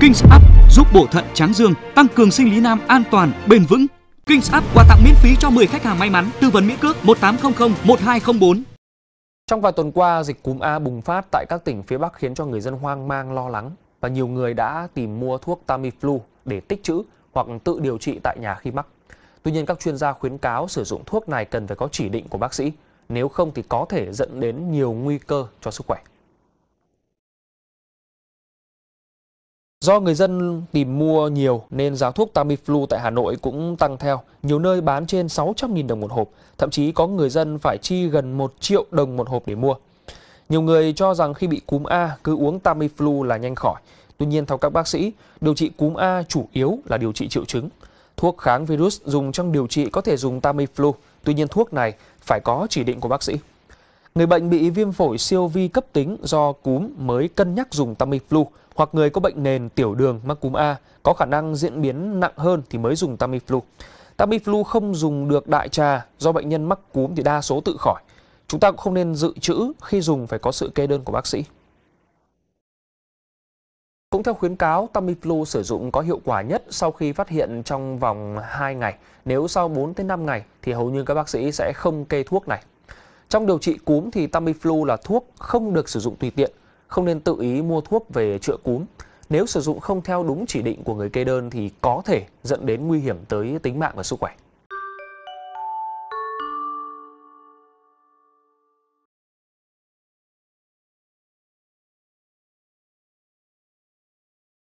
Kings Up giúp bổ thận trắng dương tăng cường sinh lý nam an toàn, bền vững. Kings Up quà tặng miễn phí cho 10 khách hàng may mắn, tư vấn miễn cước 1800 1204. Trong vài tuần qua, dịch cúm A bùng phát tại các tỉnh phía Bắc khiến cho người dân hoang mang lo lắng và nhiều người đã tìm mua thuốc Tamiflu để tích trữ hoặc tự điều trị tại nhà khi mắc. Tuy nhiên các chuyên gia khuyến cáo sử dụng thuốc này cần phải có chỉ định của bác sĩ, nếu không thì có thể dẫn đến nhiều nguy cơ cho sức khỏe. Do người dân tìm mua nhiều nên giá thuốc Tamiflu tại Hà Nội cũng tăng theo, nhiều nơi bán trên 600.000 đồng một hộp, thậm chí có người dân phải chi gần 1 triệu đồng một hộp để mua. Nhiều người cho rằng khi bị cúm A cứ uống Tamiflu là nhanh khỏi. Tuy nhiên theo các bác sĩ, điều trị cúm A chủ yếu là điều trị triệu chứng. Thuốc kháng virus dùng trong điều trị có thể dùng Tamiflu, tuy nhiên thuốc này phải có chỉ định của bác sĩ. Người bệnh bị viêm phổi siêu vi cấp tính do cúm mới cân nhắc dùng Tamiflu hoặc người có bệnh nền tiểu đường mắc cúm A có khả năng diễn biến nặng hơn thì mới dùng Tamiflu. Tamiflu không dùng được đại trà do bệnh nhân mắc cúm thì đa số tự khỏi. Chúng ta cũng không nên dự trữ khi dùng phải có sự kê đơn của bác sĩ. Cũng theo khuyến cáo, Tamiflu sử dụng có hiệu quả nhất sau khi phát hiện trong vòng 2 ngày. Nếu sau 4 đến 5 ngày thì hầu như các bác sĩ sẽ không kê thuốc này. Trong điều trị cúm thì Tamiflu là thuốc không được sử dụng tùy tiện, không nên tự ý mua thuốc về chữa cúm. Nếu sử dụng không theo đúng chỉ định của người kê đơn thì có thể dẫn đến nguy hiểm tới tính mạng và sức khỏe.